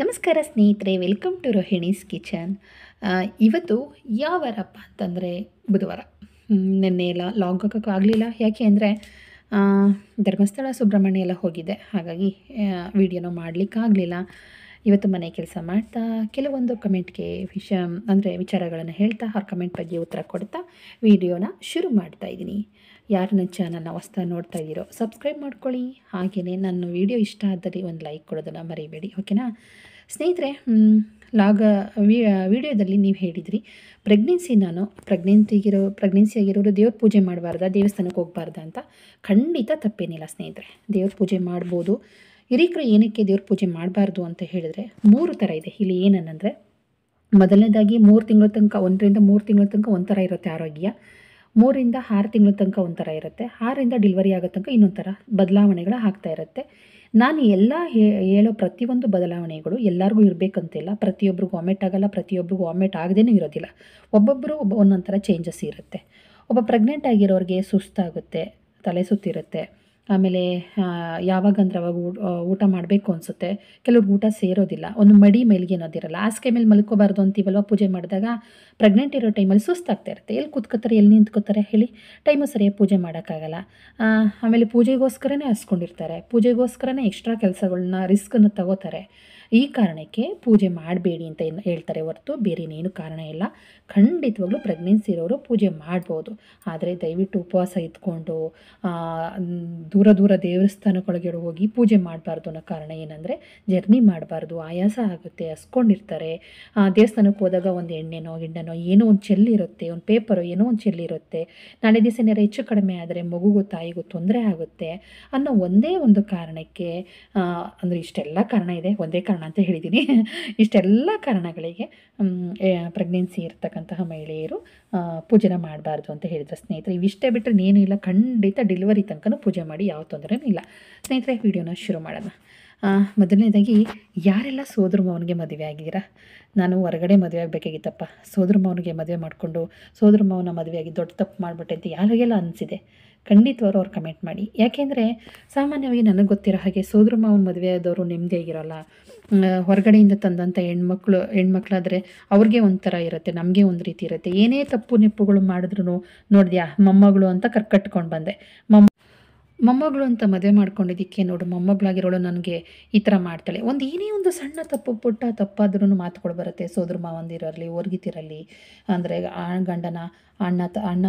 ನಮಸ್ಕಾರ ಸ್ನೇಹಿತರೆ welcome to Rohini's kitchen ಇವತ್ತು ಯಾವ ವಾರಪ್ಪ ಅಂತಂದರೆ ಬುಧವಾರ ನಿನ್ನೆ ಎಲ್ಲ ಲಾಗ್ ಆಗಲಿಲ್ಲ ಯಾಕೆ ಅಂದರೆ ಧರ್ಮಸ್ಥಳ ಸುಬ್ರಹ್ಮಣ್ಯ ಎಲ್ಲ ಹೋಗಿದೆ ಹಾಗಾಗಿ ವಿಡಿಯೋನ ಮಾಡಲಿಕ್ಕಾಗಲಿಲ್ಲ ಇವತ್ತು ಮನೆ ಕೆಲಸ ಮಾಡ್ತಾ ಕೆಲವೊಂದು ಕಮೆಂಟ್ಗೆ ವಿಷ ಅಂದರೆ ವಿಚಾರಗಳನ್ನು ಹೇಳ್ತಾ ಆ ಕಮೆಂಟ್ ಬಗ್ಗೆ ಉತ್ತರ ಕೊಡ್ತಾ ವಿಡಿಯೋನ ಶುರು ಮಾಡ್ತಾ ಯಾರು ನನ್ನ ಚಾನಲ್ನ ನೋಡ್ತಾ ಇದ್ದೀರೋ ಸಬ್ಸ್ಕ್ರೈಬ್ ಮಾಡ್ಕೊಳ್ಳಿ ಹಾಗೆಯೇ ನನ್ನ ವೀಡಿಯೋ ಇಷ್ಟ ಆದರೆ ಒಂದು ಲೈಕ್ ಕೊಡೋದನ್ನು ಮರಿಬೇಡಿ ಓಕೆನಾ ಸ್ನೇಹಿತರೆ ಲಾಗ ವಿಡಿಯೋದಲ್ಲಿ ನೀವು ಹೇಳಿದ್ರಿ ಪ್ರೆಗ್ನೆನ್ಸಿ ನಾನು ಪ್ರೆಗ್ನೆನ್ಸಿಗಿರೋ ಪ್ರೆಗ್ನೆನ್ಸಿ ಆಗಿರೋರು ದೇವ್ರ ಪೂಜೆ ಮಾಡಬಾರ್ದ ದೇವಸ್ಥಾನಕ್ಕೆ ಹೋಗಬಾರ್ದ ಅಂತ ಖಂಡಿತ ತಪ್ಪೇನಿಲ್ಲ ಸ್ನೇಹಿತರೆ ದೇವ್ರ ಪೂಜೆ ಮಾಡ್ಬೋದು ಹಿರಿಕರು ಏನಕ್ಕೆ ದೇವ್ರ ಪೂಜೆ ಮಾಡಬಾರ್ದು ಅಂತ ಹೇಳಿದ್ರೆ ಮೂರು ಥರ ಇದೆ ಇಲ್ಲಿ ಏನಂದರೆ ಮೊದಲನೇದಾಗಿ ಮೂರು ತಿಂಗಳ ತನಕ ಒಂದರಿಂದ ಮೂರು ತಿಂಗಳ ತನಕ ಒಂಥರ ಇರುತ್ತೆ ಆರೋಗ್ಯ ಮೂರಿಂದ ಆರು ತಿಂಗಳ ತನಕ ಒಂಥರ ಇರುತ್ತೆ ಆರರಿಂದ ಡೆಲಿವರಿ ಆಗೋ ತನಕ ಇನ್ನೊಂಥರ ಬದಲಾವಣೆಗಳು ಆಗ್ತಾ ಇರುತ್ತೆ ನಾನು ಎಲ್ಲ ಹೇಳೋ ಪ್ರತಿಯೊಂದು ಬದಲಾವಣೆಗಳು ಎಲ್ಲರಿಗೂ ಇರಬೇಕಂತಿಲ್ಲ ಪ್ರತಿಯೊಬ್ಬರಿಗೂ ವಾಮಿಟ್ ಆಗಲ್ಲ ಪ್ರತಿಯೊಬ್ಬರಿಗೂ ವಾಮಿಟ್ ಆಗದೇ ಇರೋದಿಲ್ಲ ಒಬ್ಬೊಬ್ಬರು ಒಬ್ಬ ಒಂದೊಂಥರ ಚೇಂಜಸ್ ಇರುತ್ತೆ ಒಬ್ಬ ಪ್ರೆಗ್ನೆಂಟ್ ಆಗಿರೋರಿಗೆ ಸುಸ್ತಾಗುತ್ತೆ ತಲೆ ಸುತ್ತಿರುತ್ತೆ ಆಮೇಲೆ ಯಾವಾಗಂದ್ರೆ ಅವಾಗ ಊಟ ಮಾಡಬೇಕು ಅನಿಸುತ್ತೆ ಕೆಲವ್ರಿಗೆ ಊಟ ಸೇರೋದಿಲ್ಲ ಒಂದು ಮಡಿ ಮೇಲ್ಗೆ ಅನ್ನೋದಿರಲ್ಲ ಹಾಸಿಗೆ ಮೇಲೆ ಮಲ್ಕೋಬಾರ್ದು ಅಂತೀವಲ್ವ ಪೂಜೆ ಮಾಡಿದಾಗ ಪ್ರೆಗ್ನೆಂಟ್ ಇರೋ ಟೈಮಲ್ಲಿ ಸುಸ್ತಾಗ್ತಾ ಇರುತ್ತೆ ಎಲ್ಲಿ ಕೂತ್ಕೋತಾರೆ ಎಲ್ಲಿ ನಿಂತ್ಕೋತಾರೆ ಹೇಳಿ ಟೈಮು ಸರಿಯಾಗಿ ಪೂಜೆ ಮಾಡೋಕ್ಕಾಗಲ್ಲ ಆಮೇಲೆ ಪೂಜೆಗೋಸ್ಕರನೇ ಹಸ್ಕೊಂಡಿರ್ತಾರೆ ಪೂಜೆಗೋಸ್ಕರನೇ ಎಕ್ಸ್ಟ್ರಾ ಕೆಲಸಗಳನ್ನ ರಿಸ್ಕನ್ನು ತಗೋತಾರೆ ಈ ಕಾರಣಕ್ಕೆ ಪೂಜೆ ಮಾಡಬೇಡಿ ಅಂತ ಹೇಳ್ತಾರೆ ಹೊರತು ಬೇರೆ ಕಾರಣ ಇಲ್ಲ ಖಂಡಿತವಾಗ್ಲೂ ಪ್ರೆಗ್ನೆನ್ಸಿ ಇರೋರು ಪೂಜೆ ಮಾಡ್ಬೋದು ಆದರೆ ದಯವಿಟ್ಟು ಉಪವಾಸ ಇದ್ಕೊಂಡು ದೂರ ದೂರ ದೇವಸ್ಥಾನಗಳಿಗೆ ಹೋಗಿ ಪೂಜೆ ಮಾಡಬಾರ್ದು ಅನ್ನೋ ಕಾರಣ ಏನಂದರೆ ಜರ್ನಿ ಮಾಡಬಾರ್ದು ಆಯಾಸ ಆಗುತ್ತೆ ಹಸ್ಕೊಂಡಿರ್ತಾರೆ ದೇವಸ್ಥಾನಕ್ಕೆ ಹೋದಾಗ ಒಂದು ಎಣ್ಣೆನೋ ಗಿಣ್ಣೆನೋ ಏನೋ ಒಂದು ಚೆಲ್ಲಿರುತ್ತೆ ಒಂದು ಪೇಪರು ಏನೋ ಒಂದು ಚೆಲ್ಲಿರುತ್ತೆ ನಾಳೆ ದಿವಸ ನೇರ ಹೆಚ್ಚು ಕಡಿಮೆ ಆದರೆ ಮಗುಗೂ ತಾಯಿಗೂ ತೊಂದರೆ ಆಗುತ್ತೆ ಅನ್ನೋ ಒಂದೇ ಒಂದು ಕಾರಣಕ್ಕೆ ಅಂದರೆ ಇಷ್ಟೆಲ್ಲ ಕಾರಣ ಇದೆ ಒಂದೇ ಕಾರಣ ಕಾರಣ ಅಂತ ಹೇಳಿದ್ದೀನಿ ಇಷ್ಟೆಲ್ಲ ಕಾರಣಗಳಿಗೆ ಪ್ರೆಗ್ನೆನ್ಸಿ ಇರ್ತಕ್ಕಂತಹ ಮಹಿಳೆಯರು ಪೂಜೆನ ಮಾಡಬಾರ್ದು ಅಂತ ಹೇಳಿದ್ರು ಸ್ನೇಹಿತರೆ ಇವಿಷ್ಟೇ ಬಿಟ್ಟರೆ ಏನೂ ಇಲ್ಲ ಖಂಡಿತ ಡೆಲಿವರಿ ತನಕನೂ ಪೂಜೆ ಮಾಡಿ ಯಾವ ತೊಂದರೆನೂ ಇಲ್ಲ ಸ್ನೇಹಿತರೆ ವಿಡಿಯೋನ ಶುರು ಮಾಡೋಣ ಮೊದಲನೇದಾಗಿ ಯಾರೆಲ್ಲ ಸೋದರ ಮಾವನಿಗೆ ಮದುವೆ ಆಗಿದ್ದೀರಾ ನಾನು ಹೊರಗಡೆ ಮದುವೆ ಆಗಬೇಕಾಗಿತ್ತಪ್ಪ ಸೋದರ ಮಾವನಿಗೆ ಮದುವೆ ಮಾಡಿಕೊಂಡು ಸೋದರ ಮಾವನ ಮದುವೆ ಆಗಿ ದೊಡ್ಡ ತಪ್ಪು ಮಾಡಿಬಿಟ್ಟೆ ಅಂತ ಯಾರಿಗೆಲ್ಲ ಅನಿಸಿದೆ ಖಂಡಿತವರು ಅವ್ರು ಕಮೆಂಟ್ ಮಾಡಿ ಯಾಕೆಂದರೆ ಸಾಮಾನ್ಯವಾಗಿ ನನಗೆ ಗೊತ್ತಿರೋ ಹಾಗೆ ಸೋದರ ಮಾವನ ಮದುವೆ ಆದವರು ನೆಮ್ಮದಿಯಾಗಿರೋಲ್ಲ ಹೊರಗಡೆಯಿಂದ ತಂದಂಥ ಹೆಣ್ಮಕ್ಳು ಹೆಣ್ಮಕ್ಳಾದರೆ ಅವ್ರಿಗೆ ಒಂಥರ ಇರುತ್ತೆ ನಮಗೆ ಒಂದು ರೀತಿ ಇರುತ್ತೆ ಏನೇ ತಪ್ಪು ನೆಪ್ಪುಗಳು ಮಾಡಿದ್ರು ನೋಡಿದ್ಯಾ ಮೊಮ್ಮಗಳು ಅಂತ ಕರ್ಕಟ್ಕೊಂಡು ಬಂದೆ ಮಮ್ಮ ಮೊಮ್ಮಗಳು ಅಂತ ಮದುವೆ ಮಾಡ್ಕೊಂಡಿದ್ದಕ್ಕೆ ನೋಡು ಮೊಮ್ಮಗಳಾಗಿರೋಳು ನನಗೆ ಈ ಥರ ಮಾಡ್ತಾಳೆ ಒಂದು ಏನೇ ಒಂದು ಸಣ್ಣ ತಪ್ಪು ಪುಟ್ಟ ತಪ್ಪಾದ್ರೂ ಮಾತುಗಳು ಬರುತ್ತೆ ಸೋದ್ರ ಮಾವಂದಿರಲಿ ಹೊರ್ಗಿತಿರಲಿ ಅಂದರೆ ಆ ಗಂಡನ ಅಣ್ಣ ತ ಅಣ್ಣ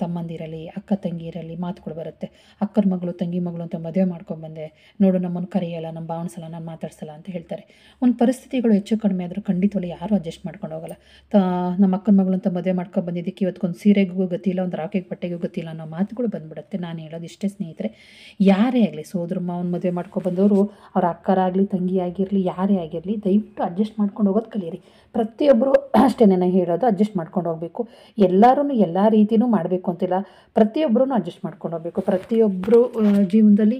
ತಮ್ಮಂದಿರಲಿ ಅಕ್ಕ ತಂಗಿ ಇರಲಿ ಮಾತುಗಳು ಬರುತ್ತೆ ಅಕ್ಕನ ಮಗಳು ತಂಗಿ ಮಗಳು ಅಂತ ಮದುವೆ ಮಾಡ್ಕೊಂಡ್ಬಂದೆ ನೋಡು ನಮ್ಮನ್ನು ಕರೆಯಲ್ಲ ನಮ್ಮ ಭಾವನಿಸಲ್ಲ ನಾನು ಮಾತಾಡ್ಸಲ್ಲ ಅಂತ ಹೇಳ್ತಾರೆ ಒಂದು ಪರಿಸ್ಥಿತಿಗಳು ಹೆಚ್ಚು ಕಡಿಮೆ ಆದರೂ ಖಂಡಿತವಲ್ಲ ಯಾರೂ ಅಡ್ಜಸ್ಟ್ ಮಾಡ್ಕೊಂಡು ಹೋಗಲ್ಲ ತ ನಮ್ಮ ಅಕ್ಕನ ಮಗಳು ಅಂತ ಮದುವೆ ಮಾಡ್ಕೊಂಡು ಬಂದಿದ್ದಕ್ಕೆ ಇವತ್ತೊಂದು ಸೀರೆಗೂ ಗೊತ್ತಿಲ್ಲ ಒಂದು ರಾಕೆಗೆ ಬಟ್ಟೆಗೂ ಗೊತ್ತಿಲ್ಲ ಅನ್ನೋ ಮಾತುಗಳು ಬಂದ್ಬಿಡುತ್ತೆ ನಾನು ಹೇಳೋದು ಇಷ್ಟೇ ಸ್ನೇಹಿತರೆ ಯಾರೇ ಆಗಲಿ ಸೋದ್ರ ಅವ್ನ ಮದುವೆ ಮಾಡ್ಕೊಬಂದವರು ಅವ್ರ ಅಕ್ಕರಾಗಲಿ ತಂಗಿ ಆಗಿರಲಿ ಯಾರೇ ಆಗಿರಲಿ ದಯವಿಟ್ಟು ಅಡ್ಜಸ್ಟ್ ಮಾಡ್ಕೊಂಡು ಹೋಗೋದು ಕಲಿಯಿರಿ ಪ್ರತಿಯೊಬ್ಬರು ಅಷ್ಟೇ ಹೇಳೋದು ಅಡ್ಜಸ್ಟ್ ಮಾಡ್ಕೊಂಡು ಹೋಗಬೇಕು ಎಲ್ಲರೂ ಎಲ್ಲ ರೀತಿಯೂ ಮಾಡಬೇಕು ಅಂತಿಲ್ಲ ಪ್ರತಿಯೊಬ್ಬರೂ ಅಡ್ಜಸ್ಟ್ ಮಾಡ್ಕೊಂಡು ಹೋಗಬೇಕು ಪ್ರತಿಯೊಬ್ಬರು ಜೀವನದಲ್ಲಿ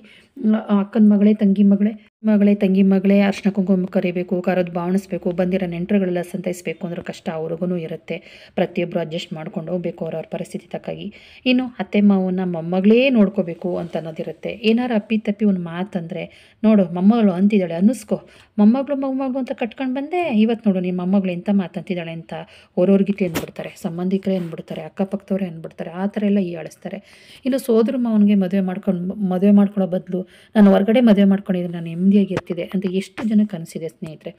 ಅಕ್ಕನ ಮಗಳೇ ತಂಗಿ ಮಗಳೇ ಮಗಳೇ ತಂಗಿ ಮಗಳೇ ಅರ್ಶನ ಕುಂಕುಮ ಕರಿಬೇಕು ಕರೋದು ಭಾವಣಿಸ್ಬೇಕು ಬಂದಿರೋ ನೆಂಟರುಗಳೆಲ್ಲ ಸಂತೈಸಬೇಕು ಅಂದ್ರೆ ಕಷ್ಟ ಅವ್ರಿಗೂ ಇರುತ್ತೆ ಪ್ರತಿಯೊಬ್ಬರು ಅಡ್ಜಸ್ಟ್ ಮಾಡ್ಕೊಂಡು ಹೋಗ್ಬೇಕು ಅವ್ರವ್ರ ಪರಿಸ್ಥಿತಿ ತಕ್ಕಾಗಿ ಇನ್ನು ಅತ್ತೆ ಮಾವನ್ನ ಮೊಮ್ಮಗಳೇ ನೋಡ್ಕೋಬೇಕು ಅಂತ ಅನ್ನೋದಿರುತ್ತೆ ಏನಾರು ಅಪ್ಪಿ ತಪ್ಪಿ ಒಂದು ಮಾತಂದರೆ ನೋಡು ಮೊಮ್ಮಗಳು ಅಂತಿದ್ದಾಳೆ ಅನ್ನಿಸ್ಕೊ ಮೊಮ್ಮಗಳು ಮೊಮ್ಮಗಳು ಅಂತ ಕಟ್ಕೊಂಡು ಬಂದೆ ಇವತ್ತು ನೋಡು ನಿಮ್ಮ ಮೊಮ್ಮಗಳು ಎಂಥ ಮಾತಂತಿದ್ದಾಳೆ ಅಂತ ಓರೋರ್ಗಿತಿ ಅಂದ್ಬಿಡ್ತಾರೆ ಸಂಬಂಧಿಕರೇ ಅಂದ್ಬಿಡ್ತಾರೆ ಅಕ್ಕಪಕ್ಕದವರೇ ಅಂದ್ಬಿಡ್ತಾರೆ ಆ ಥರ ಎಲ್ಲ ಈ ಅಳಿಸ್ತಾರೆ ಇನ್ನು ಸೋದರ ಮಾವನಿಗೆ ಮದುವೆ ಮಾಡ್ಕೊಂಡು ಮದುವೆ ಮಾಡ್ಕೊಳ್ಳೋ ಬದಲು ನಾನು ಹೊರಗಡೆ ಮದುವೆ ಮಾಡ್ಕೊಂಡಿದ್ದೀನಿ ನಾನು ಮಂದಿಯಾಗಿ ಅಂತ ಎಷ್ಟು ಜನಕ್ಕೆ ಅನಿಸಿದೆ ಸ್ನೇಹಿತರೆ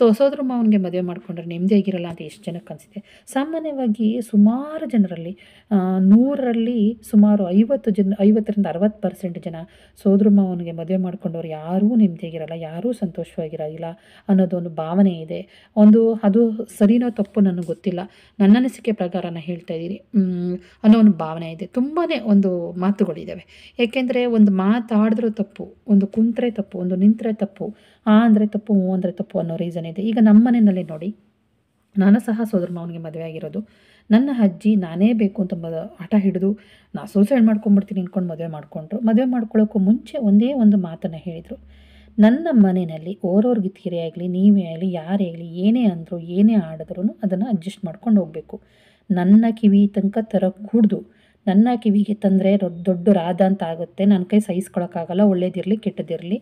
ಸೊ ಸೋದರಮ್ಮ ಅವನಿಗೆ ಮದುವೆ ಮಾಡಿಕೊಂಡ್ರೆ ನೆಮ್ಮದಿಯಾಗಿರಲ್ಲ ಅಂತ ಎಷ್ಟು ಜನಕ್ಕೆ ಅನಿಸಿದೆ ಸಾಮಾನ್ಯವಾಗಿ ಸುಮಾರು ಜನರಲ್ಲಿ ನೂರರಲ್ಲಿ ಸುಮಾರು ಐವತ್ತು ಜನ ಐವತ್ತರಿಂದ ಅರವತ್ತು ಪರ್ಸೆಂಟ್ ಜನ ಸೋದರಮ್ಮ ಅವನಿಗೆ ಮದುವೆ ಮಾಡಿಕೊಂಡವ್ರು ಯಾರೂ ನೆಮ್ಮದಿಯಾಗಿರಲ್ಲ ಯಾರೂ ಸಂತೋಷವಾಗಿರೋದಿಲ್ಲ ಅನ್ನೋದೊಂದು ಭಾವನೆ ಇದೆ ಒಂದು ಅದು ಸರಿನೋ ತಪ್ಪು ನನಗೆ ಗೊತ್ತಿಲ್ಲ ನನ್ನ ಅನಿಸಿಕೆ ಪ್ರಕಾರ ನಾನು ಹೇಳ್ತಾ ಇದ್ದೀನಿ ಅನ್ನೋ ಒಂದು ಭಾವನೆ ಇದೆ ತುಂಬಾ ಒಂದು ಮಾತುಗಳಿದ್ದಾವೆ ಏಕೆಂದರೆ ಒಂದು ಮಾತಾಡಿದ್ರೂ ತಪ್ಪು ಒಂದು ಕುಂತ್ರೆ ತಪ್ಪು ಒಂದು ನಿಂತರೆ ತಪ್ಪು ಆ ಅಂದರೆ ತಪ್ಪು ಹ್ಞೂ ಅಂದರೆ ತಪ್ಪು ಅನ್ನೋ ರೀಸನ್ ಇದೆ ಈಗ ನಮ್ಮ ಮನೆಯಲ್ಲಿ ನೋಡಿ ನಾನು ಸಹ ಸೋದರ ಮಾವನಿಗೆ ಮದುವೆ ಆಗಿರೋದು ನನ್ನ ಅಜ್ಜಿ ನಾನೇ ಬೇಕು ಅಂತ ಮದ ಹಠ ಹಿಡಿದು ನಾ ಸೂಸೈಡ್ ಮಾಡ್ಕೊಂಡ್ಬಿಡ್ತೀನಿ ಅಂದ್ಕೊಂಡು ಮದುವೆ ಮಾಡಿಕೊಂಡ್ರು ಮದುವೆ ಮಾಡ್ಕೊಳ್ಳೋಕ್ಕೂ ಮುಂಚೆ ಒಂದೇ ಒಂದು ಮಾತನ್ನು ಹೇಳಿದರು ನನ್ನ ಮನೆಯಲ್ಲಿ ಓರೋರ್ ಹಿರಿಯ ಆಗಲಿ ನೀವೇ ಆಗಲಿ ಯಾರೇ ಆಗಲಿ ಏನೇ ಅಂದರು ಏನೇ ಆಡಿದ್ರು ಅದನ್ನು ಅಡ್ಜಸ್ಟ್ ಮಾಡ್ಕೊಂಡು ಹೋಗಬೇಕು ನನ್ನ ಕಿವಿ ತನಕ ತರಕೂಡ್ದು ನನ್ನ ಕಿವಿಗೆ ತಂದರೆ ದೊಡ್ಡ ರಾಧ ಅಂತ ಆಗುತ್ತೆ ನನ್ನ ಕೈ ಸಹಿಸ್ಕೊಳೋಕ್ಕಾಗಲ್ಲ ಒಳ್ಳೇದಿರಲಿ ಕೆಟ್ಟದಿರಲಿ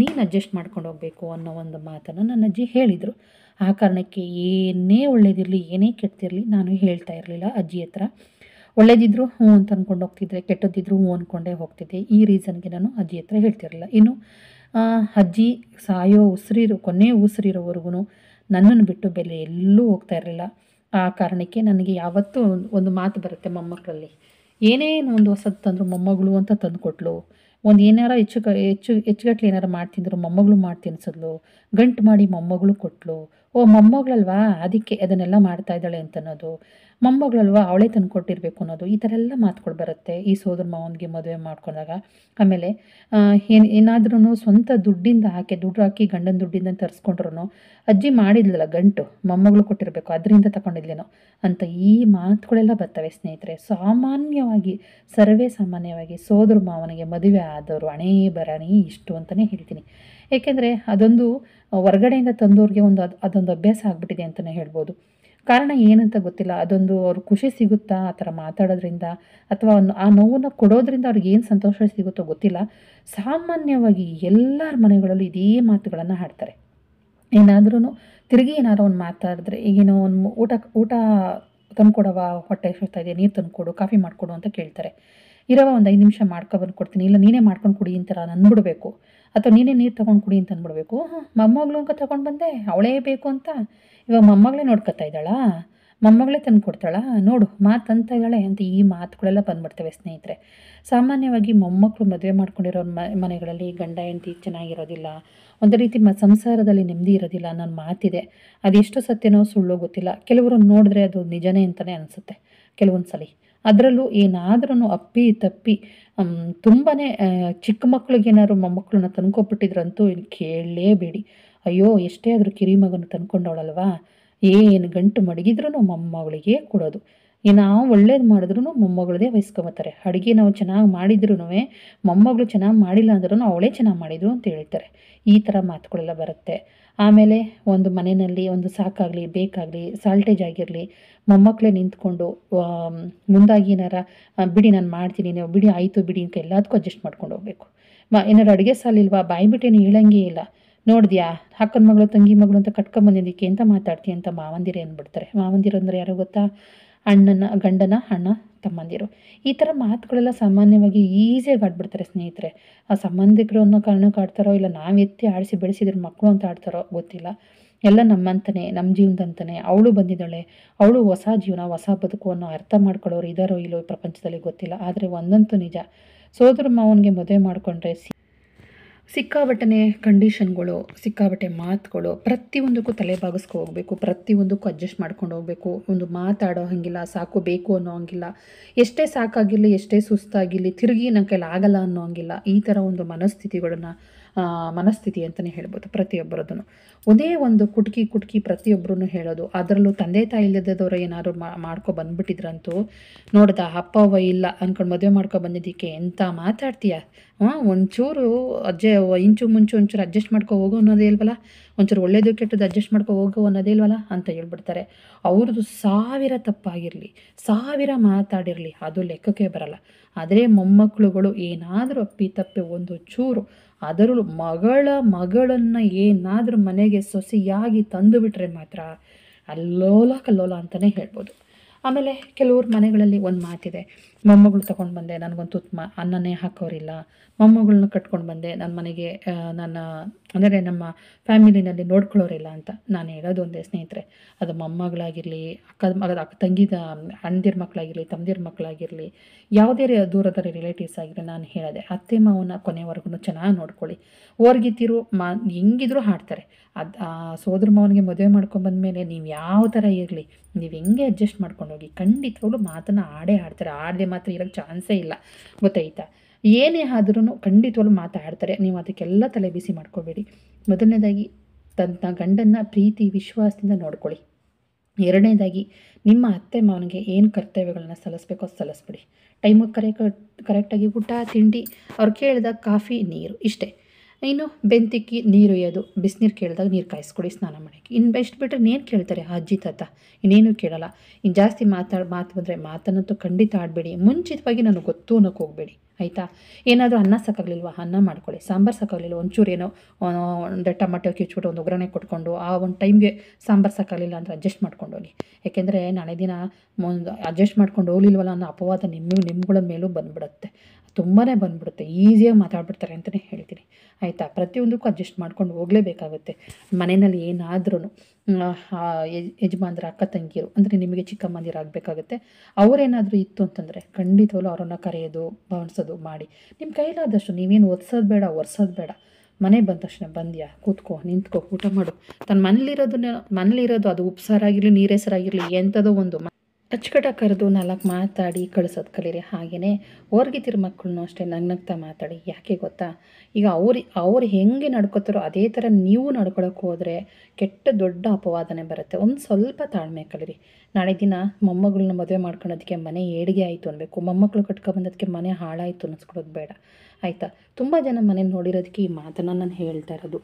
ನೀನು ಅಡ್ಜಸ್ಟ್ ಮಾಡ್ಕೊಂಡು ಹೋಗಬೇಕು ಅನ್ನೋ ಒಂದು ಮಾತನ್ನು ನನ್ನ ಅಜ್ಜಿ ಹೇಳಿದರು ಆ ಕಾರಣಕ್ಕೆ ಏನೇ ಒಳ್ಳೇದಿರಲಿ ಏನೇ ಕೆಟ್ಟದಿರಲಿ ನಾನು ಹೇಳ್ತಾ ಇರಲಿಲ್ಲ ಅಜ್ಜಿ ಹತ್ರ ಒಳ್ಳೇದಿದ್ರು ಹ್ಞೂ ಅಂತ ಅಂದ್ಕೊಂಡು ಹೋಗ್ತಿದ್ರೆ ಕೆಟ್ಟದಿದ್ರು ಹ್ಞೂ ಅಂದ್ಕೊಂಡೇ ಹೋಗ್ತಿದ್ದೆ ಈ ರೀಸನ್ಗೆ ನಾನು ಅಜ್ಜಿ ಹತ್ರ ಹೇಳ್ತಿರಲಿಲ್ಲ ಇನ್ನು ಅಜ್ಜಿ ಸಾಯೋ ಉಸಿರಿರು ಕೊನೆ ಉಸಿರಿರೋವರೆಗೂ ನನ್ನನ್ನು ಬಿಟ್ಟು ಬೆಲೆ ಎಲ್ಲೂ ಹೋಗ್ತಾ ಇರಲಿಲ್ಲ ಆ ಕಾರಣಕ್ಕೆ ನನಗೆ ಯಾವತ್ತೂ ಒಂದು ಮಾತು ಬರುತ್ತೆ ಮೊಮ್ಮಕ್ಕಳಲ್ಲಿ ಏನೇನು ಒಂದು ಹೊಸದು ತಂದರು ಮೊಮ್ಮಗಳು ಅಂತ ತಂದು ಕೊಟ್ಲು ಒಂದು ಏನಾರ ಹೆಚ್ಚು ಕ ಹೆಚ್ಚು ಹೆಚ್ಚುಗಟ್ಲೆ ಏನಾರು ಮಾಡ್ತಿದ್ರು ಮೊಮ್ಮಗಳು ಮಾಡಿ ತಿನ್ಸಿದ್ಲು ಗಂಟು ಮಾಡಿ ಮೊಮ್ಮಗಳು ಕೊಟ್ಲು ಓ ಮೊಮ್ಮಗಳಲ್ವಾ ಅದಕ್ಕೆ ಅದನ್ನೆಲ್ಲ ಮಾಡ್ತಾಯಿದ್ದಾಳೆ ಇದ್ದಾಳೆ ಅಂತನ್ನೋದು ಮೊಮ್ಮಗಳಲ್ವ ಅವಳೇ ತಂದು ಕೊಟ್ಟಿರಬೇಕು ಅನ್ನೋದು ಈ ಥರ ಎಲ್ಲ ಮಾತುಗಳು ಬರುತ್ತೆ ಈ ಸೋದರ ಮಾವನಿಗೆ ಮದುವೆ ಮಾಡ್ಕೊಂಡಾಗ ಆಮೇಲೆ ಏನು ಏನಾದ್ರೂ ಸ್ವಂತ ದುಡ್ಡಿಂದ ಹಾಕಿ ದುಡ್ಡು ಹಾಕಿ ಗಂಡನ ದುಡ್ಡಿಂದ ತರಿಸ್ಕೊಂಡ್ರು ಅಜ್ಜಿ ಮಾಡಿದ್ಲಲ್ಲ ಗಂಟು ಮೊಮ್ಮಗಳು ಕೊಟ್ಟಿರಬೇಕು ಅದರಿಂದ ತಗೊಂಡಿದ್ಲೇನೋ ಅಂತ ಈ ಮಾತುಗಳೆಲ್ಲ ಬರ್ತವೆ ಸ್ನೇಹಿತರೆ ಸಾಮಾನ್ಯವಾಗಿ ಸರ್ವೇ ಸಾಮಾನ್ಯವಾಗಿ ಸೋದರ ಮಾವನಿಗೆ ಮದುವೆ ಆದವರು ಹಣೇ ಬರಣಿ ಇಷ್ಟು ಅಂತಲೇ ಹೇಳ್ತೀನಿ ಏಕೆಂದರೆ ಅದೊಂದು ಹೊರ್ಗಡೆಯಿಂದ ತಂದೋರಿಗೆ ಒಂದು ಅದೊಂದು ಅಭ್ಯಾಸ ಆಗಿಬಿಟ್ಟಿದೆ ಅಂತಲೇ ಹೇಳ್ಬೋದು ಕಾರಣ ಏನಂತ ಗೊತ್ತಿಲ್ಲ ಅದೊಂದು ಅವ್ರ ಖುಷಿ ಸಿಗುತ್ತಾ ಆ ಥರ ಮಾತಾಡೋದ್ರಿಂದ ಅಥವಾ ಆ ನೋವನ್ನು ಕೊಡೋದ್ರಿಂದ ಅವ್ರಿಗೆ ಏನು ಸಂತೋಷ ಸಿಗುತ್ತೋ ಗೊತ್ತಿಲ್ಲ ಸಾಮಾನ್ಯವಾಗಿ ಎಲ್ಲರ ಮನೆಗಳಲ್ಲೂ ಇದೇ ಮಾತುಗಳನ್ನು ಹಾಡ್ತಾರೆ ಏನಾದ್ರೂ ತಿರುಗಿ ಏನಾರು ಒಂದು ಮಾತಾಡಿದ್ರೆ ಈಗೇನೋ ಒಂದು ಊಟ ಊಟ ಕೊಡವ ಹೊಟ್ಟೆ ಎಷ್ಟು ಇದೆ ನೀರು ತಂದುಕೊಡು ಕಾಫಿ ಮಾಡಿಕೊಡು ಅಂತ ಕೇಳ್ತಾರೆ ಇರೋವ ಒಂದು ಐದು ನಿಮಿಷ ಮಾಡ್ಕೊಬಂದು ಕೊಡ್ತೀನಿ ಇಲ್ಲ ನೀನೇ ಮಾಡ್ಕೊಂಡು ಕುಡಿ ಅಂತಾರ ನನ್ಬಿಡ್ಬೇಕು ಅಥವಾ ನೀನೇ ನೀರು ತೊಗೊಂಡು ಕುಡಿ ಅಂತ ಅಂದ್ಬಿಡ್ಬೇಕು ಮೊಮ್ಮಗಳು ಅಂಕ ತೊಗೊಂಡು ಬಂದೆ ಅವಳೇ ಬೇಕು ಅಂತ ಇವಾಗ ಮೊಮ್ಮಗಳೇ ನೋಡ್ಕೊತಾ ಇದ್ದಾಳಾ ಮೊಮ್ಮಗಳೇ ತಂದು ಕೊಡ್ತಾಳಾ ನೋಡು ಮಾತು ಅಂತ ಇದ್ದಾಳೆ ಅಂತ ಈ ಮಾತುಗಳೆಲ್ಲ ಬಂದ್ಬಿಡ್ತವೆ ಸ್ನೇಹಿತರೆ ಸಾಮಾನ್ಯವಾಗಿ ಮೊಮ್ಮಕ್ಕಳು ಮದುವೆ ಮಾಡ್ಕೊಂಡಿರೋ ಮನೆಗಳಲ್ಲಿ ಗಂಡ ಹೆಂಡತಿ ಚೆನ್ನಾಗಿರೋದಿಲ್ಲ ಒಂದು ರೀತಿ ಮ ಸಂಸಾರದಲ್ಲಿ ನೆಮ್ಮದಿ ಇರೋದಿಲ್ಲ ನನ್ನ ಮಾತಿದೆ ಅದೆಷ್ಟು ಸತ್ಯನೋ ಸುಳ್ಳು ಗೊತ್ತಿಲ್ಲ ಕೆಲವರು ನೋಡಿದ್ರೆ ಅದು ನಿಜನೇ ಅಂತಲೇ ಅನಿಸುತ್ತೆ ಕೆಲವೊಂದು ಸಲ ಅದರಲ್ಲೂ ಏನಾದ್ರೂ ಅಪ್ಪಿ ತಪ್ಪಿ ತುಂಬಾ ಚಿಕ್ಕ ಮಕ್ಳಿಗೆ ಏನಾದ್ರು ಮೊಮ್ಮಕ್ಕಳನ್ನ ತಂದ್ಕೊಬಿಟ್ಟಿದ್ರಂತೂ ಕೇಳಲೇಬೇಡಿ ಅಯ್ಯೋ ಎಷ್ಟೇ ಆದರೂ ಕಿರಿ ಮಗನ ತಂದ್ಕೊಂಡವಳಲ್ವಾ ಏನು ಗಂಟು ಮಡಗಿದ್ರು ಮೊಮ್ಮಗಳಿಗೆ ಕೊಡೋದು ಇನ್ನು ನಾವು ಒಳ್ಳೇದು ಮಾಡಿದ್ರು ಮೊಮ್ಮಗಳದೇ ವಹಿಸ್ಕೊಂಬತ್ತಾರೆ ಅಡುಗೆ ನಾವು ಚೆನ್ನಾಗಿ ಮಾಡಿದ್ರು ಮೊಮ್ಮಗಳು ಚೆನ್ನಾಗಿ ಮಾಡಿಲ್ಲ ಅಂದ್ರೂ ಅವಳೇ ಚೆನ್ನಾಗಿ ಮಾಡಿದ್ರು ಅಂತ ಹೇಳ್ತಾರೆ ಈ ಥರ ಮಾತುಗಳೆಲ್ಲ ಬರುತ್ತೆ ಆಮೇಲೆ ಒಂದು ಮನೆಯಲ್ಲಿ ಒಂದು ಸಾಕಾಗಲಿ ಬೇಕಾಗಲಿ ಸಾಲ್ಟೇಜ್ ಆಗಿರಲಿ ಮೊಮ್ಮಕ್ಕಳೇ ನಿಂತ್ಕೊಂಡು ಮುಂದಾಗಿ ಏನಾರ ಬಿಡಿ ನಾನು ಮಾಡ್ತೀನಿ ನೀವು ಬಿಡಿ ಆಯಿತು ಬಿಡಿ ಅಂತ ಎಲ್ಲದಕ್ಕೂ ಅಡ್ಜಸ್ಟ್ ಮಾಡ್ಕೊಂಡು ಹೋಗ್ಬೇಕು ಮ ಏನಾರು ಅಡುಗೆ ಸಾಲಿಲ್ವಾ ಬಾಯಿ ಬಿಟ್ಟೇನು ಹೇಳಂಗೇ ಇಲ್ಲ ನೋಡಿದ್ಯಾ ಅಕ್ಕನ ಮಗಳು ತಂಗಿ ಮಗಳು ಅಂತ ಕಟ್ಕೊಂಬಂದಿದ್ದಕ್ಕೆ ಅಂತ ಮಾತಾಡ್ತೀಯ ಅಂತ ಮಾವಂದಿರ ಅಂದ್ಬಿಡ್ತಾರೆ ಮಾವಂದಿರು ಅಂದರೆ ಯಾರೋ ಗೊತ್ತಾ ಅಣ್ಣನ ಗಂಡನ ಅಣ್ಣ ತಮ್ಮಂದಿರು ಈ ಥರ ಮಾತುಗಳೆಲ್ಲ ಸಾಮಾನ್ಯವಾಗಿ ಈಸಿಯಾಗಿ ಆಡ್ಬಿಡ್ತಾರೆ ಸ್ನೇಹಿತರೆ ಆ ಸಂಬಂಧಿಕರು ಅನ್ನೋ ಕಾರಣಕ್ಕೆ ಆಡ್ತಾರೋ ಇಲ್ಲ ನಾವು ಎತ್ತಿ ಆಡಿಸಿ ಬೆಳೆಸಿದ್ರೆ ಮಕ್ಕಳು ಅಂತ ಆಡ್ತಾರೋ ಗೊತ್ತಿಲ್ಲ ಎಲ್ಲ ನಮ್ಮಂತನೇ ನಮ್ಮ ಜೀವನದಂತನೇ ಅವಳು ಬಂದಿದ್ದಾಳೆ ಅವಳು ಹೊಸ ಜೀವನ ಹೊಸ ಬದುಕು ಅನ್ನೋ ಅರ್ಥ ಮಾಡ್ಕೊಳ್ಳೋರು ಇದಾರೋ ಇಲ್ಲೋ ಪ್ರಪಂಚದಲ್ಲಿ ಗೊತ್ತಿಲ್ಲ ಆದರೆ ಒಂದಂತೂ ನಿಜ ಸೋದರ ಮಾವನಿಗೆ ಮದುವೆ ಮಾಡಿಕೊಂಡ್ರೆ ಸಿ ಸಿಕ್ಕಾಬಟ್ಟೆ ಕಂಡೀಷನ್ಗಳು ಸಿಕ್ಕಾಬಟ್ಟೆ ಮಾತುಗಳು ಪ್ರತಿಯೊಂದಕ್ಕೂ ತಲೆ ಬಾಗಿಸ್ಕೊ ಹೋಗಬೇಕು ಪ್ರತಿಯೊಂದಕ್ಕೂ ಅಡ್ಜಸ್ಟ್ ಮಾಡ್ಕೊಂಡು ಹೋಗಬೇಕು ಒಂದು ಮಾತಾಡೋ ಹಂಗಿಲ್ಲ ಸಾಕು ಬೇಕು ಅನ್ನೋ ಹಂಗಿಲ್ಲ ಎಷ್ಟೇ ಸಾಕಾಗಿರಲಿ ಎಷ್ಟೇ ಸುಸ್ತಾಗಿರಲಿ ತಿರುಗಿ ನನ್ನ ಕೈಲಿ ಆಗಲ್ಲ ಅನ್ನೋ ಹಂಗಿಲ್ಲ ಈ ಥರ ಒಂದು ಮನಸ್ಥಿತಿಗಳನ್ನು ಮನಸ್ಥಿತಿ ಅಂತಲೇ ಹೇಳ್ಬೋದು ಪ್ರತಿಯೊಬ್ಬರದ್ದು ಒಂದೇ ಒಂದು ಕುಟ್ಕಿ ಕುಟ್ಕಿ ಪ್ರತಿಯೊಬ್ಬರೂ ಹೇಳೋದು ಅದರಲ್ಲೂ ತಂದೆ ತಾಯಿ ಇಲ್ಲದವ್ರು ಏನಾದ್ರು ಮಾಡ್ಕೊ ಬಂದ್ಬಿಟ್ಟಿದ್ರಂತೂ ನೋಡ್ದ ಅಪ್ಪವ ಇಲ್ಲ ಅಂದ್ಕೊಂಡು ಮದುವೆ ಮಾಡ್ಕೊ ಬಂದಿದ್ದಕ್ಕೆ ಎಂತ ಮಾತಾಡ್ತೀಯ ಹಾಂ ಒಂಚೂರು ಅಜ್ಜೆ ಇಂಚು ಮುಂಚು ಒಂಚೂರು ಅಡ್ಜಸ್ಟ್ ಮಾಡ್ಕೊ ಹೋಗು ಅನ್ನೋದೇ ಇಲ್ವಲ್ಲ ಒಂಚೂರು ಒಳ್ಳೇದು ಕೆಟ್ಟದ್ದು ಅಡ್ಜಸ್ಟ್ ಮಾಡ್ಕೊ ಹೋಗೋ ಅನ್ನೋದೇ ಇಲ್ವಲ್ಲ ಅಂತ ಹೇಳ್ಬಿಡ್ತಾರೆ ಅವ್ರದ್ದು ಸಾವಿರ ತಪ್ಪಾಗಿರಲಿ ಸಾವಿರ ಮಾತಾಡಿರಲಿ ಅದು ಲೆಕ್ಕಕ್ಕೆ ಬರಲ್ಲ ಆದರೆ ಮೊಮ್ಮಕ್ಕಳುಗಳು ಏನಾದರೂ ಅಪ್ಪಿ ತಪ್ಪೆ ಒಂದು ಚೂರು ಅದರಲ್ಲೂ ಮಗಳ ಮಗಳನ್ನು ಏನಾದರೂ ಮನೆಗೆ ಸೊಸೆಯಾಗಿ ತಂದು ಮಾತ್ರ ಅಲ್ಲೋಲ ಕಲ್ಲೋಲ ಅಂತಲೇ ಹೇಳ್ಬೋದು ಆಮೇಲೆ ಕೆಲವ್ರ ಮನೆಗಳಲ್ಲಿ ಒಂದು ಮಾತಿದೆ ಮೊಮ್ಮಗಳು ತಗೊಂಡು ಬಂದೆ ನನಗೊಂದು ತುತ್ಮ ಅನ್ನನೇ ಹಾಕೋರಿಲ್ಲ ಮೊಮ್ಮಗಳನ್ನ ಕಟ್ಕೊಂಡು ಬಂದೆ ನನ್ನ ಮನೆಗೆ ನನ್ನ ಅಂದರೆ ನಮ್ಮ ಫ್ಯಾಮಿಲಿನಲ್ಲಿ ನೋಡ್ಕೊಳ್ಳೋರಿಲ್ಲ ಅಂತ ನಾನು ಹೇಳೋದು ಒಂದೇ ಸ್ನೇಹಿತರೆ ಅದು ಮೊಮ್ಮಗಳಾಗಿರಲಿ ಅಕ್ಕದ ಮಗದ ಅಕ್ಕ ತಂಗಿದ ಅಣ್ಣದಿರ ಮಕ್ಕಳಾಗಿರಲಿ ತಮ್ಮದಿರ ಮಕ್ಕಳಾಗಿರಲಿ ಯಾವುದೇ ದೂರದ ರಿಲೇಟಿವ್ಸ್ ಆಗಿರಲಿ ನಾನು ಹೇಳಿದೆ ಅತ್ತೆ ಮಾವನ ಕೊನೆವರೆಗೂ ಚೆನ್ನಾಗಿ ನೋಡ್ಕೊಳ್ಳಿ ಓರ್ಗಿತ್ತಿರು ಮಾ ಹೆಂಗಿದ್ರು ಹಾಡ್ತಾರೆ ಅದು ಆ ಸೋದರ ಮಾವನಿಗೆ ಮದುವೆ ಮಾಡ್ಕೊಂಡು ಮೇಲೆ ನೀವು ಯಾವ ಥರ ಇರಲಿ ನೀವು ಹೆಂಗೆ ಅಡ್ಜಸ್ಟ್ ಮಾಡ್ಕೊಂಡು ಹೋಗಿ ಖಂಡಿತವಾಗ್ಲೂ ಮಾತನ್ನು ಆಡೇ ಆಡ್ತಾರೆ ಆಡದೆ ಮಾತಾಡದೆ ಮಾತ್ರ ಇರೋಕ್ಕೆ ಚಾನ್ಸೇ ಇಲ್ಲ ಗೊತ್ತಾಯ್ತಾ ಏನೇ ಆದ್ರೂ ಖಂಡಿತವಾಗ್ಲೂ ಮಾತಾಡ್ತಾರೆ ನೀವು ಅದಕ್ಕೆಲ್ಲ ತಲೆ ಬಿಸಿ ಮಾಡ್ಕೋಬೇಡಿ ಮೊದಲನೇದಾಗಿ ತನ್ನ ಗಂಡನ್ನು ಪ್ರೀತಿ ವಿಶ್ವಾಸದಿಂದ ನೋಡ್ಕೊಳ್ಳಿ ಎರಡನೇದಾಗಿ ನಿಮ್ಮ ಅತ್ತೆ ಮಾವನಿಗೆ ಏನು ಕರ್ತವ್ಯಗಳನ್ನ ಸಲ್ಲಿಸ್ಬೇಕೋ ಸಲ್ಲಿಸ್ಬಿಡಿ ಟೈಮಿಗೆ ಕರೆಕ್ಟ್ ಕರೆಕ್ಟಾಗಿ ಊಟ ತಿಂಡಿ ಅವ್ರು ಕೇಳಿದಾಗ ಕಾಫಿ ನೀರು ಇಷ್ಟೇ ಇನ್ನು ಬೆಂತಿಕ್ಕಿ ನೀರು ಒಯ್ಯೋದು ಬಿಸಿನೀರು ಕೇಳಿದಾಗ ನೀರು ಕಾಯಿಸ್ಕೊಡಿ ಸ್ನಾನ ಮಾಡೋಕ್ಕೆ ಇನ್ನು ಬೆಸ್ಟ್ ಬಿಟ್ಟರೆ ಏನು ಕೇಳ್ತಾರೆ ಅಜ್ಜಿ ತಾತ ಇನ್ನೇನು ಕೇಳಲ್ಲ ಇನ್ನು ಜಾಸ್ತಿ ಮಾತಾಡ ಮಾತು ಬಂದರೆ ಮಾತನ್ನಂತೂ ಖಂಡಿತ ಆಡಬೇಡಿ ಮುಂಚಿತವಾಗಿ ನನಗೆ ಗೊತ್ತು ಅನ್ನೋಕ್ಕೆ ಹೋಗಬೇಡಿ ಆಯಿತಾ ಏನಾದರೂ ಅನ್ನ ಸಾಕಾಗಲಿಲ್ವ ಅನ್ನ ಮಾಡ್ಕೊಳ್ಳಿ ಸಾಂಬಾರು ಸಾಕಾಗಲಿಲ್ಲ ಒಂಚೂರು ಏನೋ ಒಂದು ಟಮಟೊ ಕಿಚ್ಬಿಟ್ಟು ಒಂದು ಒಗ್ಗರಣೆ ಕೊಟ್ಕೊಂಡು ಆ ಒಂದು ಟೈಮ್ಗೆ ಸಾಂಬಾರು ಸಾಕಾಗಲಿಲ್ಲ ಅಂದರೆ ಅಡ್ಜಸ್ಟ್ ಮಾಡ್ಕೊಂಡು ಹೋಗಿ ಯಾಕೆಂದರೆ ನಾಳೆ ದಿನ ಅಡ್ಜಸ್ಟ್ ಮಾಡ್ಕೊಂಡು ಹೋಗ್ಲಿಲ್ವಲ್ಲ ಅನ್ನೋ ಅಪವಾದ ನಿಮ್ಮ ನಿಮ್ಮಗಳ ಮೇಲೂ ಬಂದುಬಿಡುತ್ತೆ ತುಂಬಾ ಬಂದ್ಬಿಡುತ್ತೆ ಈಸಿಯಾಗಿ ಮಾತಾಡ್ಬಿಡ್ತಾರೆ ಅಂತಲೇ ಹೇಳ್ತೀನಿ ಆಯಿತಾ ಪ್ರತಿಯೊಂದಕ್ಕೂ ಅಡ್ಜಸ್ಟ್ ಮಾಡ್ಕೊಂಡು ಹೋಗಲೇಬೇಕಾಗುತ್ತೆ ಮನೆಯಲ್ಲಿ ಏನಾದ್ರೂ ಯಜಮಾನ್ರು ಅಕ್ಕ ತಂಗಿಯರು ಅಂದರೆ ನಿಮಗೆ ಆಗಬೇಕಾಗುತ್ತೆ ಅವರೇನಾದರೂ ಇತ್ತು ಅಂತಂದರೆ ಖಂಡಿತವಾಗ್ಲೂ ಅವ್ರನ್ನ ಕರೆಯೋದು ಭಾವಿಸೋದು ಮಾಡಿ ನಿಮ್ಮ ಕೈಲಾದಷ್ಟು ನೀವೇನು ಒದಿಸೋದು ಬೇಡ ಒರೆಸೋದು ಬೇಡ ಮನೆ ಬಂದ ತಕ್ಷಣ ಬಂದ್ಯಾ ಕೂತ್ಕೋ ನಿಂತ್ಕೋ ಊಟ ಮಾಡು ತನ್ನ ಮನೇಲಿರೋದನ್ನ ಮನೇಲಿರೋದು ಅದು ಉಪ್ಸಾರಾಗಿರಲಿ ನೀರೇಸರಾಗಿರಲಿ ಎಂಥದೋ ಒಂದು ಅಚ್ಚುಕಟ್ಟಾಗಿ ಕರೆದು ನಾಲ್ಕು ಮಾತಾಡಿ ಕಳಿಸೋದು ಕಲೀರಿ ಹಾಗೆಯೇ ಹೊರಗಿದ್ದಿರೋ ಮಕ್ಕಳನ್ನೂ ಅಷ್ಟೇ ನಗ್ತಾ ಮಾತಾಡಿ ಯಾಕೆ ಗೊತ್ತಾ ಈಗ ಅವ್ರು ಅವ್ರು ಹೆಂಗೆ ನಡ್ಕೋತಾರೋ ಅದೇ ಥರ ನೀವು ನಡ್ಕೊಳಕ್ಕೆ ಹೋದರೆ ಕೆಟ್ಟ ದೊಡ್ಡ ಅಪವಾದನೆ ಬರುತ್ತೆ ಒಂದು ಸ್ವಲ್ಪ ತಾಳ್ಮೆ ಕಲೀರಿ ನಾಳೆ ದಿನ ಮೊಮ್ಮಗಳನ್ನ ಮದುವೆ ಮಾಡ್ಕೊಳೋದಕ್ಕೆ ಮನೆ ಏಡಿಗೆ ಆಯಿತು ಅನ್ಬೇಕು ಮೊಮ್ಮಕ್ಕಳು ಕಟ್ಕೊಂಡ್ಬಂದದಕ್ಕೆ ಮನೆ ಹಾಳಾಯಿತು ಅನ್ನಿಸ್ಕೊಳೋದು ಬೇಡ ಆಯಿತಾ ತುಂಬ ಜನ ಮನೆ ನೋಡಿರೋದಕ್ಕೆ ಈ ಮಾತನ್ನು ನಾನು ಹೇಳ್ತಾ ಇರೋದು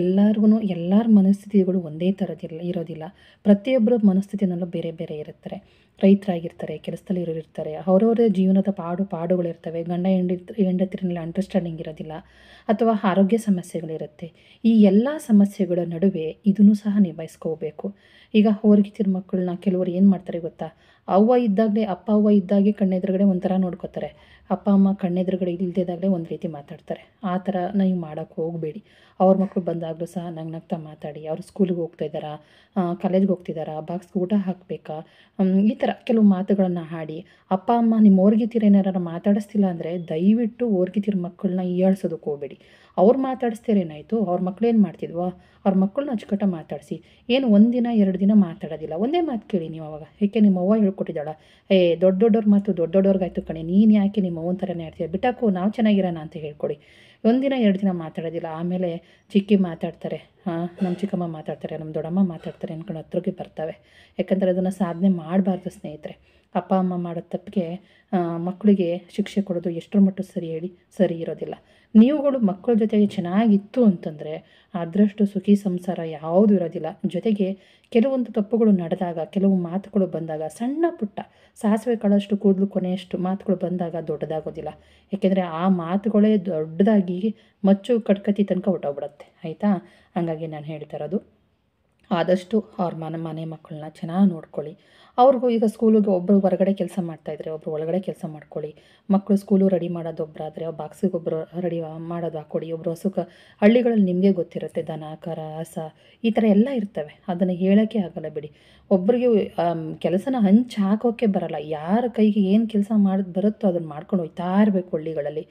ಎಲ್ಲರಿಗೂ ಎಲ್ಲರ ಮನಸ್ಥಿತಿಗಳು ಒಂದೇ ಥರದಿಲ್ಲ ಇರೋದಿಲ್ಲ ಪ್ರತಿಯೊಬ್ಬರ ಮನಸ್ಥಿತಿನಲ್ಲೂ ಬೇರೆ ಬೇರೆ ಇರುತ್ತಾರೆ ರೈತರಾಗಿರ್ತಾರೆ ಕೆಲಸದಲ್ಲಿ ಇರೋರು ಇರ್ತಾರೆ ಅವರವರ ಜೀವನದ ಪಾಡು ಪಾಡುಗಳಿರ್ತವೆ ಗಂಡ ಹೆಂಡಿ ಹೆಂಡತಿರನೆಲ್ಲ ಅಂಡರ್ಸ್ಟ್ಯಾಂಡಿಂಗ್ ಇರೋದಿಲ್ಲ ಅಥವಾ ಆರೋಗ್ಯ ಸಮಸ್ಯೆಗಳಿರುತ್ತೆ ಈ ಎಲ್ಲ ಸಮಸ್ಯೆಗಳ ನಡುವೆ ಇದನ್ನು ಸಹ ನಿಭಾಯಿಸ್ಕೋಬೇಕು ಈಗ ತಿರು ಮಕ್ಕಳನ್ನ ಕೆಲವರು ಏನು ಮಾಡ್ತಾರೆ ಗೊತ್ತಾ ಅವ್ವ ಇದ್ದಾಗಲೇ ಅಪ್ಪ ಅವ್ವ ಇದ್ದಾಗೆ ಕಣ್ಣೆದುರುಗಡೆ ಒಂಥರ ನೋಡ್ಕೋತಾರೆ ಅಪ್ಪ ಅಮ್ಮ ಕಣ್ಣೆದುರುಗಡೆ ಇಲ್ಲದೇದಾಗಲೇ ಒಂದು ರೀತಿ ಮಾತಾಡ್ತಾರೆ ಆ ಥರ ನೀವು ಮಾಡೋಕ್ಕೆ ಹೋಗಬೇಡಿ ಅವ್ರ ಮಕ್ಕಳು ಬಂದಾಗಲೂ ಸಹ ನಂಗೆ ನಗ್ತಾ ಮಾತಾಡಿ ಅವ್ರು ಸ್ಕೂಲಿಗೆ ಹೋಗ್ತಾ ಇದ್ದಾರಾ ಕಾಲೇಜ್ಗೆ ಹೋಗ್ತಿದ್ದಾರಾ ಬಾಕ್ಸ್ಗೆ ಊಟ ಹಾಕಬೇಕಾ ಈ ಥರ ಕೆಲವು ಮಾತುಗಳನ್ನು ಹಾಡಿ ಅಪ್ಪ ಅಮ್ಮ ನಿಮ್ಮ ಓರ್ಗಿತಿರು ಏನಾರು ಮಾತಾಡಿಸ್ತಿಲ್ಲ ಅಂದರೆ ದಯವಿಟ್ಟು ಓರ್ಗಿತಿರ ಮಕ್ಕಳನ್ನ ಆಳ್ಸೋದಕ್ಕೆ ಹೋಗಬೇಡಿ ಅವ್ರು ಮಾತಾಡಿಸ್ತಾರೇನಾಯಿತು ಅವ್ರ ಮಕ್ಕಳೇನು ಮಾಡ್ತಿದ್ವೋ ಅವ್ರ ಮಕ್ಕಳನ್ನ ಅಚ್ಚುಕಟ್ಟ ಮಾತಾಡಿಸಿ ಏನು ಒಂದಿನ ಎರಡು ದಿನ ಮಾತಾಡೋದಿಲ್ಲ ಒಂದೇ ಮಾತು ಕೇಳಿ ನೀವು ಅವಾಗ ಯಾಕೆ ನಿಮ್ಮ ಅವ್ವ ಹೇಳ್ಕೊಟ್ಟಿದ್ದಾಳ ಏ ದೊಡ್ಡ ದೊಡ್ಡವ್ರ ಮಾತು ದೊಡ್ಡ ದೊಡ್ಡವ್ರಿಗಾಯ್ತು ಕಣೆ ನೀನು ಯಾಕೆ ನಿಮ್ಮ ಅವ್ವನ ಥರನೇ ಆಡ್ತೀಯ ಬಿಟ್ಟಾಕು ನಾವು ಚೆನ್ನಾಗಿರೋಣ ಅಂತ ಹೇಳ್ಕೊಡಿ ಒಂದಿನ ಎರಡು ದಿನ ಮಾತಾಡೋದಿಲ್ಲ ಆಮೇಲೆ ಚಿಕ್ಕಿ ಮಾತಾಡ್ತಾರೆ ಹಾಂ ನಮ್ಮ ಚಿಕ್ಕಮ್ಮ ಮಾತಾಡ್ತಾರೆ ನಮ್ಮ ದೊಡ್ಡಮ್ಮ ಮಾತಾಡ್ತಾರೆ ಅಂದ್ಕೊಂಡು ಹತ್ರಕ್ಕೆ ಬರ್ತವೆ ಯಾಕಂದರೆ ಅದನ್ನು ಸಾಧನೆ ಮಾಡಬಾರ್ದು ಸ್ನೇಹಿತರೆ ಅಪ್ಪ ಅಮ್ಮ ಮಾಡೋ ತಪ್ಪಿಗೆ ಮಕ್ಕಳಿಗೆ ಶಿಕ್ಷೆ ಕೊಡೋದು ಎಷ್ಟರ ಮಟ್ಟ ಸರಿ ಹೇಳಿ ಸರಿ ಇರೋದಿಲ್ಲ ನೀವುಗಳು ಮಕ್ಕಳ ಜೊತೆಗೆ ಚೆನ್ನಾಗಿತ್ತು ಅಂತಂದರೆ ಅದರಷ್ಟು ಸುಖಿ ಸಂಸಾರ ಯಾವುದೂ ಇರೋದಿಲ್ಲ ಜೊತೆಗೆ ಕೆಲವೊಂದು ತಪ್ಪುಗಳು ನಡೆದಾಗ ಕೆಲವು ಮಾತುಗಳು ಬಂದಾಗ ಸಣ್ಣ ಪುಟ್ಟ ಸಾಸಿವೆ ಕಾಳಷ್ಟು ಕೂದಲು ಕೊನೆಯಷ್ಟು ಮಾತುಗಳು ಬಂದಾಗ ದೊಡ್ಡದಾಗೋದಿಲ್ಲ ಏಕೆಂದರೆ ಆ ಮಾತುಗಳೇ ದೊಡ್ಡದಾಗಿ ಮಚ್ಚು ಕಟ್ಕತಿ ತನಕ ಹೊಟ್ಟೋಗ್ಬಿಡುತ್ತೆ ಆಯಿತಾ ಹಾಗಾಗಿ ನಾನು ಹೇಳ್ತಾ ಇರೋದು ಆದಷ್ಟು ಅವ್ರ ಮನೆ ಮನೆ ಮಕ್ಕಳನ್ನ ಚೆನ್ನಾಗಿ ನೋಡ್ಕೊಳ್ಳಿ ಅವ್ರಿಗೂ ಈಗ ಸ್ಕೂಲಿಗೆ ಒಬ್ಬರು ಹೊರಗಡೆ ಕೆಲಸ ಮಾಡ್ತಾಯಿದ್ರೆ ಒಬ್ಬರು ಒಳಗಡೆ ಕೆಲಸ ಮಾಡ್ಕೊಳ್ಳಿ ಮಕ್ಕಳು ಸ್ಕೂಲು ರೆಡಿ ಮಾಡೋದು ಒಬ್ಬರಾದರೆ ಬಾಕ್ಸಿಗೆ ಒಬ್ಬರು ರೆಡಿ ಮಾಡೋದು ಹಾಕ್ಕೊಡಿ ಒಬ್ಬರು ಹಸುಕ ಹಳ್ಳಿಗಳಲ್ಲಿ ನಿಮಗೆ ಗೊತ್ತಿರುತ್ತೆ ದನ ಕರ ಹಸ ಈ ಥರ ಎಲ್ಲ ಇರ್ತವೆ ಅದನ್ನು ಹೇಳೋಕ್ಕೆ ಆಗಲ್ಲ ಬಿಡಿ ಒಬ್ಬರಿಗೆ ಕೆಲಸನ ಹಂಚಿ ಹಾಕೋಕ್ಕೆ ಬರಲ್ಲ ಯಾರ ಕೈಗೆ ಏನು ಕೆಲಸ ಮಾಡಿ ಬರುತ್ತೋ ಅದನ್ನು ಮಾಡ್ಕೊಂಡು ಹೋಗ್ತಾ ಇರಬೇಕು ಹಳ್ಳಿಗಳಲ್ಲಿ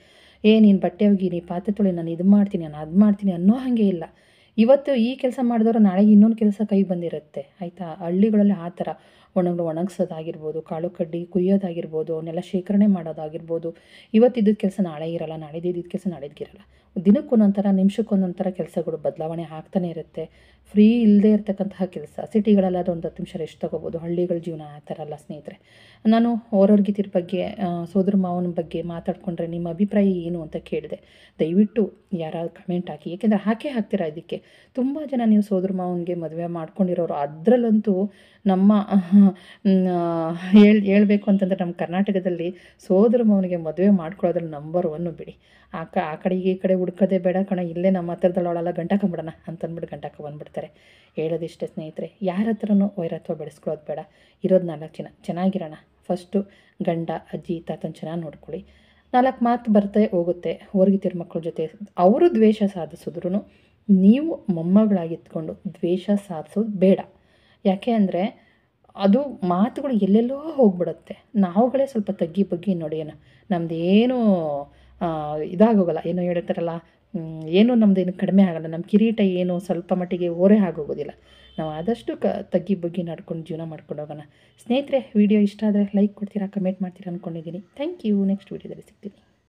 ಏ ನೀನು ಬಟ್ಟೆ ಹೋಗಿ ನೀ ಪಾತ್ರೆ ತೊಳಿ ನಾನು ಇದು ಮಾಡ್ತೀನಿ ನಾನು ಅದು ಮಾಡ್ತೀನಿ ಅನ್ನೋ ಹಾಗೆ ಇಲ್ಲ ಇವತ್ತು ಈ ಕೆಲಸ ಮಾಡಿದವರು ನಾಳೆ ಇನ್ನೊಂದು ಕೆಲಸ ಕೈ ಬಂದಿರುತ್ತೆ ಆಯಿತಾ ಹಳ್ಳಿಗಳಲ್ಲಿ ಆ ಥರ ಒಣಗಲು ಒಣಗಿಸೋದಾಗಿರ್ಬೋದು ಕಾಳು ಕಡ್ಡಿ ಕುಯ್ಯೋದಾಗಿರ್ಬೋದು ಅವನ್ನೆಲ್ಲ ಶೇಖರಣೆ ಮಾಡೋದಾಗಿರ್ಬೋದು ಇವತ್ತಿದ್ದು ಕೆಲಸ ನಾಳೆ ಇರಲ್ಲ ನಾಳೆ ಕೆಲಸ ನಾಳೆದಿರಲ್ಲ ದಿನಕ್ಕೊಂದೊಂಥರ ನಿಮಿಷಕ್ಕೊಂದೊಂಥರ ಕೆಲಸಗಳು ಬದಲಾವಣೆ ಆಗ್ತಾನೆ ಇರುತ್ತೆ ಫ್ರೀ ಇಲ್ಲದೆ ಇರತಕ್ಕಂತಹ ಕೆಲಸ ಸಿಟಿಗಳಲ್ಲಿ ಅದೊಂದು ಹತ್ತು ನಿಮಿಷ ರೆಸ್ಟ್ ತೊಗೋಬೋದು ಹಳ್ಳಿಗಳ ಜೀವನ ಆ ಥರ ಅಲ್ಲ ಸ್ನೇಹಿತರೆ ನಾನು ಓರೋರ್ ಗೀತಿರ ಬಗ್ಗೆ ಸೋದರ ಮಾವನ ಬಗ್ಗೆ ಮಾತಾಡ್ಕೊಂಡ್ರೆ ನಿಮ್ಮ ಅಭಿಪ್ರಾಯ ಏನು ಅಂತ ಕೇಳಿದೆ ದಯವಿಟ್ಟು ಯಾರಾದ್ರು ಕಮೆಂಟ್ ಹಾಕಿ ಏಕೆಂದರೆ ಹಾಕೆ ಹಾಕ್ತೀರಾ ಇದಕ್ಕೆ ತುಂಬ ಜನ ನೀವು ಸೋದರ ಮಾವನಿಗೆ ಮದುವೆ ಮಾಡ್ಕೊಂಡಿರೋರು ಅದರಲ್ಲಂತೂ ನಮ್ಮ ಹೇಳಿ ಹೇಳಬೇಕು ಅಂತಂದರೆ ನಮ್ಮ ಕರ್ನಾಟಕದಲ್ಲಿ ಸೋದರ ಮಾವನಿಗೆ ಮದುವೆ ಮಾಡ್ಕೊಳ್ಳೋದ್ರಲ್ಲಿ ನಂಬರ್ ಒನ್ನು ಬಿಡಿ ಆ ಕ ಆ ಕಡೆ ಈ ಕಡೆ ಹುಡ್ಕೋದೇ ಬೇಡ ಕಣ ಇಲ್ಲೇ ನಮ್ಮ ಹತ್ರದಲ್ಲೊಳಲ್ಲ ಗಂಟಾಕೊಂಬಿಡೋಣ ಅಂತಂದ್ಬಿಟ್ಟು ಗಂಟಾಕ ಬಂದ್ಬಿಡ್ತಾರೆ ಬೆಳೆಸ್ತಾರೆ ಹೇಳೋದಿಷ್ಟೇ ಸ್ನೇಹಿತರೆ ಯಾರ ಹತ್ರನೂ ವೈರತ್ವ ಬೆಳೆಸ್ಕೊಳ್ಳೋದು ಬೇಡ ಇರೋದು ನಾಲ್ಕು ಜನ ಚೆನ್ನಾಗಿರೋಣ ಫಸ್ಟು ಗಂಡ ಅಜ್ಜಿ ತಾತನ ಚೆನ್ನಾಗಿ ನೋಡ್ಕೊಳ್ಳಿ ನಾಲ್ಕು ಮಾತು ಬರ್ತೇ ಹೋಗುತ್ತೆ ಹೊರಗಿತ್ತಿರೋ ಮಕ್ಕಳ ಜೊತೆ ಅವರು ದ್ವೇಷ ಸಾಧಿಸಿದ್ರು ನೀವು ಮೊಮ್ಮಗಳಾಗಿತ್ಕೊಂಡು ದ್ವೇಷ ಸಾಧಿಸೋದು ಬೇಡ ಯಾಕೆ ಅಂದರೆ ಅದು ಮಾತುಗಳು ಎಲ್ಲೆಲ್ಲೋ ಹೋಗ್ಬಿಡುತ್ತೆ ನಾವುಗಳೇ ಸ್ವಲ್ಪ ತಗ್ಗಿ ಬಗ್ಗಿ ನಮ್ದು ಏನೂ ಇದಾಗೋಗಲ್ಲ ಏನೋ ಹೇಳ್ತಾರಲ್ಲ ಏನೂ ನಮ್ಮದೇನು ಕಡಿಮೆ ಆಗಲ್ಲ ನಮ್ಮ ಕಿರೀಟ ಏನು ಸ್ವಲ್ಪ ಮಟ್ಟಿಗೆ ಓರೆ ಆಗೋಗೋದಿಲ್ಲ ನಾವು ಆದಷ್ಟು ಕ ತಗ್ಗಿ ಬಗ್ಗಿ ನಡ್ಕೊಂಡು ಜೀವನ ಮಾಡ್ಕೊಂಡು ಹೋಗೋಣ ಸ್ನೇಹಿತರೆ ವಿಡಿಯೋ ಇಷ್ಟ ಆದರೆ ಲೈಕ್ ಕೊಡ್ತೀರಾ ಕಮೆಂಟ್ ಮಾಡ್ತೀರಾ ಅಂದ್ಕೊಂಡಿದ್ದೀನಿ ಥ್ಯಾಂಕ್ ಯು ನೆಕ್ಸ್ಟ್ ವೀಡಿಯೋದಲ್ಲಿ ಸಿಗ್ತೀನಿ